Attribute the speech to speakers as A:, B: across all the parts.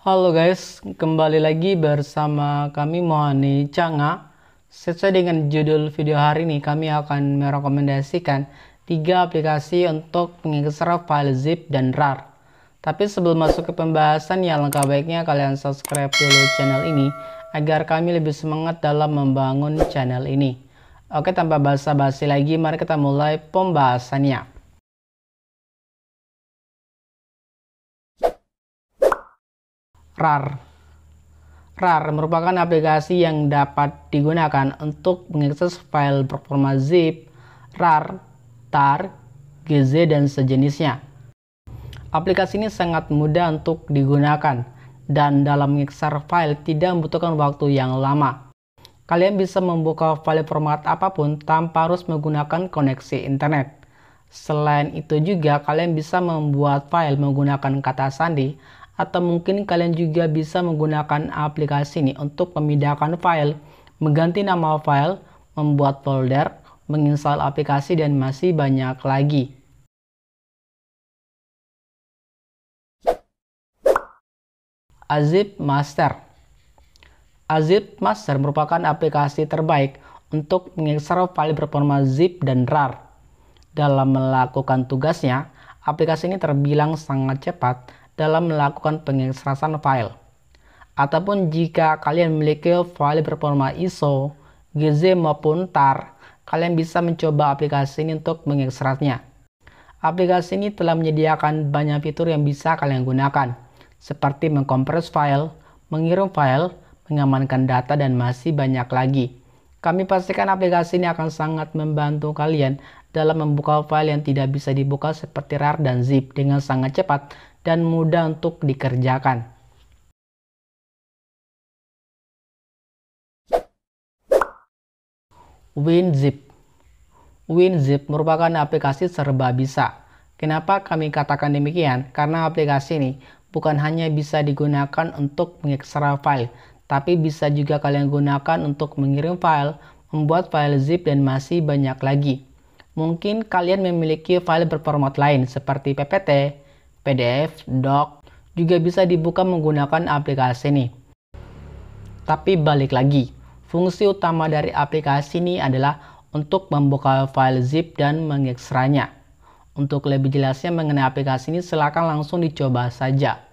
A: Halo guys, kembali lagi bersama kami Mohani Changa. Sesuai dengan judul video hari ini, kami akan merekomendasikan tiga aplikasi untuk pengikut file zip dan RAR. Tapi sebelum masuk ke pembahasan, yang langkah baiknya kalian subscribe dulu channel ini agar kami lebih semangat dalam
B: membangun channel ini. Oke, tanpa basa-basi lagi, mari kita mulai pembahasannya. RAR. RAR merupakan aplikasi yang dapat
A: digunakan untuk mengakses file performa zip, RAR, TAR, GZ, dan sejenisnya. Aplikasi ini sangat mudah untuk digunakan dan dalam mengakses file tidak membutuhkan waktu yang lama. Kalian bisa membuka file format apapun tanpa harus menggunakan koneksi internet. Selain itu juga kalian bisa membuat file menggunakan kata sandi atau mungkin kalian juga bisa menggunakan aplikasi ini untuk memindahkan file, mengganti
B: nama file, membuat folder, menginstal aplikasi dan masih banyak lagi. Azip Master Azip Master merupakan aplikasi
A: terbaik untuk mengekstrak file berformat zip dan rar. Dalam melakukan tugasnya, aplikasi ini terbilang sangat cepat dalam melakukan pengekstrasan file. Ataupun jika kalian memiliki file berformat ISO, GZ maupun TAR, kalian bisa mencoba aplikasi ini untuk mengekstraknya. Aplikasi ini telah menyediakan banyak fitur yang bisa kalian gunakan, seperti mengkompres file, mengirim file, mengamankan data, dan masih banyak lagi. Kami pastikan aplikasi ini akan sangat membantu kalian dalam membuka file yang
B: tidak bisa dibuka seperti RAR dan ZIP dengan sangat cepat dan mudah untuk dikerjakan. WinZip WinZip merupakan aplikasi
A: serba bisa. Kenapa kami katakan demikian? Karena aplikasi ini bukan hanya bisa digunakan untuk mengekstrak file, tapi bisa juga kalian gunakan untuk mengirim file, membuat file zip, dan masih banyak lagi. Mungkin kalian memiliki file berformat lain seperti PPT, PDF, Doc, juga bisa dibuka menggunakan aplikasi ini. Tapi balik lagi, fungsi utama dari aplikasi ini adalah untuk membuka file zip dan mengekstranya. Untuk lebih jelasnya mengenai aplikasi ini, silakan langsung dicoba saja.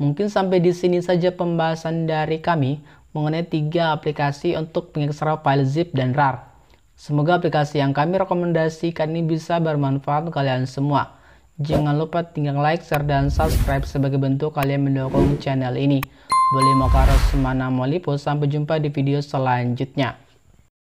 A: Mungkin sampai di sini saja pembahasan dari kami mengenai tiga aplikasi untuk pengekstra file zip dan RAR. Semoga aplikasi yang kami rekomendasikan ini bisa bermanfaat kalian semua. Jangan lupa tinggal like, share, dan subscribe sebagai bentuk kalian
B: mendukung channel ini. Boleh karo semana lipo, sampai jumpa di video selanjutnya.